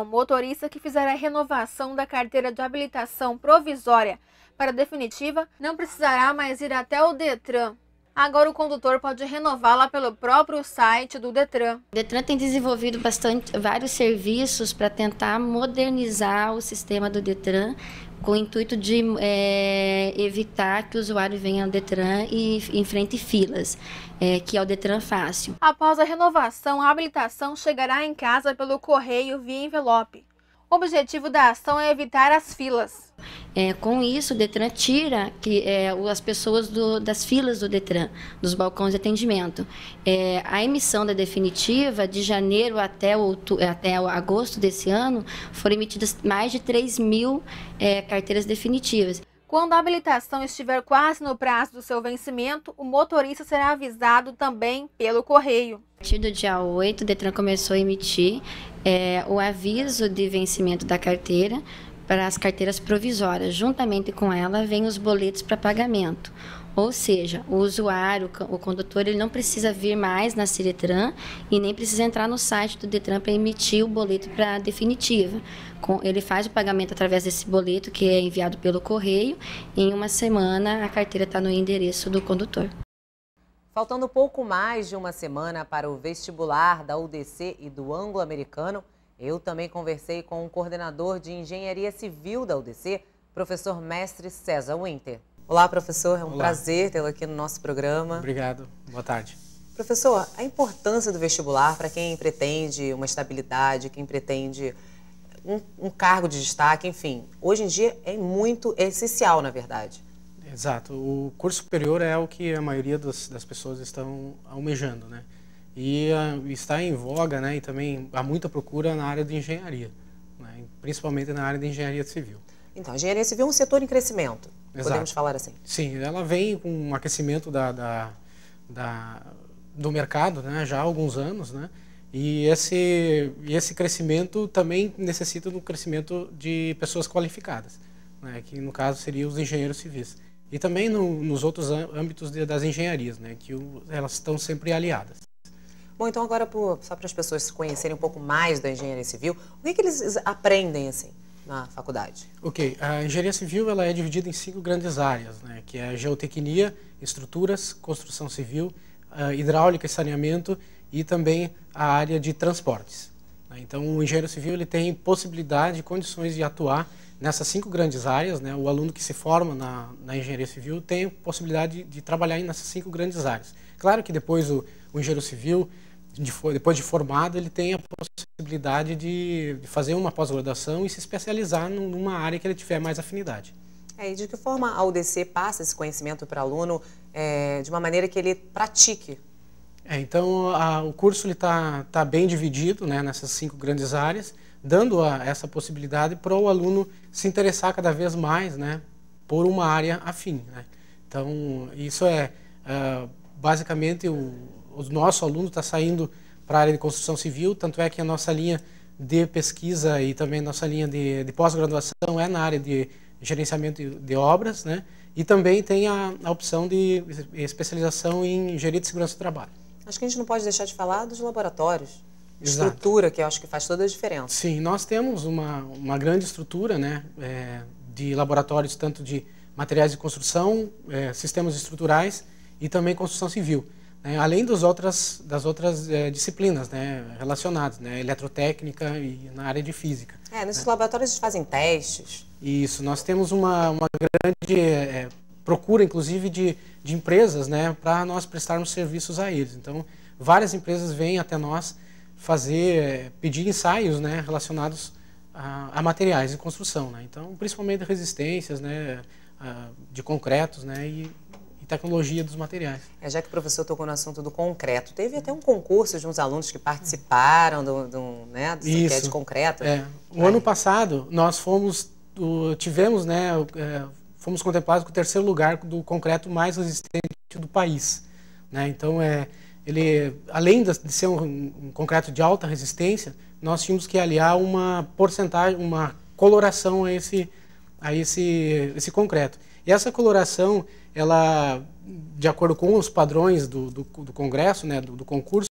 o motorista que fizer a renovação da carteira de habilitação provisória para definitiva não precisará mais ir até o Detran. Agora o condutor pode renová-la pelo próprio site do Detran. O Detran tem desenvolvido bastante vários serviços para tentar modernizar o sistema do Detran com o intuito de é, evitar que o usuário venha ao Detran e enfrente filas, é, que é o Detran fácil. Após a renovação, a habilitação chegará em casa pelo correio via envelope. O objetivo da ação é evitar as filas. É, com isso, o Detran tira que, é, as pessoas do, das filas do Detran, dos balcões de atendimento. É, a emissão da definitiva, de janeiro até, é, até agosto desse ano, foram emitidas mais de 3 mil é, carteiras definitivas. Quando a habilitação estiver quase no prazo do seu vencimento, o motorista será avisado também pelo correio. A partir do dia 8, o Detran começou a emitir é, o aviso de vencimento da carteira para as carteiras provisórias. Juntamente com ela, vêm os boletos para pagamento. Ou seja, o usuário, o condutor, ele não precisa vir mais na Ciretran e nem precisa entrar no site do Detran para emitir o boleto para a definitiva. Ele faz o pagamento através desse boleto que é enviado pelo correio. Em uma semana, a carteira está no endereço do condutor. Faltando pouco mais de uma semana para o vestibular da UDC e do Anglo-Americano, eu também conversei com o coordenador de Engenharia Civil da UDC, professor mestre César Winter. Olá, professor, é um Olá. prazer tê-lo aqui no nosso programa. Obrigado, boa tarde. Professor, a importância do vestibular para quem pretende uma estabilidade, quem pretende um, um, cargo de destaque, enfim, hoje em dia é muito é essencial, na verdade. Exato. O curso superior é o que a maioria das, das pessoas estão almejando, né? e ah, está em voga, né? E também há muita procura na área de engenharia, né? principalmente na área de engenharia civil. Então, a engenharia civil é um setor em crescimento, Exato. podemos falar assim? Sim, ela vem com um aquecimento da, da, da, do mercado né? já há alguns anos, né? E esse, esse crescimento também necessita do crescimento de pessoas qualificadas, né? que no caso seriam os engenheiros civis. E também no, nos outros âmbitos de, das engenharias, né? que o, elas estão sempre aliadas. Bom, então agora, só para as pessoas se conhecerem um pouco mais da engenharia civil, o que, que eles aprendem assim na faculdade? Ok, a engenharia civil ela é dividida em cinco grandes áreas, né? que é geotecnia, estruturas, construção civil, ah, hidráulica e saneamento e também a área de transportes. Né. Então, o engenheiro civil ele tem possibilidade, condições de atuar nessas cinco grandes áreas. Né? O aluno que se forma na, na engenharia civil tem possibilidade de, de trabalhar nessas cinco grandes áreas. Claro que depois o, o engenheiro civil de, depois de formado, ele tem a possibilidade de, de fazer uma pós-graduação e se especializar numa área que ele tiver mais afinidade. É, e de que forma a UDC passa esse conhecimento para o aluno é, de uma maneira que ele pratique? É, então, a, o curso está tá bem dividido né, nessas cinco grandes áreas, dando a, essa possibilidade para o aluno se interessar cada vez mais né, por uma área afim. Né? Então, isso é, é basicamente o, o nosso aluno está saindo para a área de construção civil, tanto é que a nossa linha de pesquisa e também a nossa linha de, de pós-graduação é na área de gerenciamento de, de, obras, né? E também tem a, a opção de especialização em engenharia de segurança do trabalho. Acho que a gente não pode deixar de falar dos laboratórios. Exato. Estrutura, que eu acho que faz toda a diferença. Sim, nós temos uma, uma grande estrutura né, é, de laboratórios, tanto de materiais de construção, é, sistemas estruturais e também construção civil né, além das outras, das outras é, disciplinas né, relacionadas, né, eletrotécnica e na área de física. É, nesses né. laboratórios fazem testes. Isso, nós temos uma, uma grande é, procura, inclusive, de, de empresas né, para nós prestarmos serviços a eles. Então, várias empresas vêm até nós fazer, eh, pedir ensaios né, relacionados a, a, materiais de construção, né? então principalmente resistências, né, a, de concretos, né, e tecnologia dos materiais. É, já que o professor tocou no assunto do concreto, teve até um concurso de uns alunos que participaram do, do, né, do Isso. de concreto. É. O ano é. passado, nós fomos, tivemos, né, é, fomos contemplados com o terceiro lugar do concreto mais resistente do país. Né? Então, é, ele, além de ser um, um concreto de alta resistência, nós tínhamos que aliar uma porcentagem, uma coloração a esse, a esse, esse concreto. E essa coloração, ela, de acordo com os padrões do, do, do Congresso, né, do, do concurso,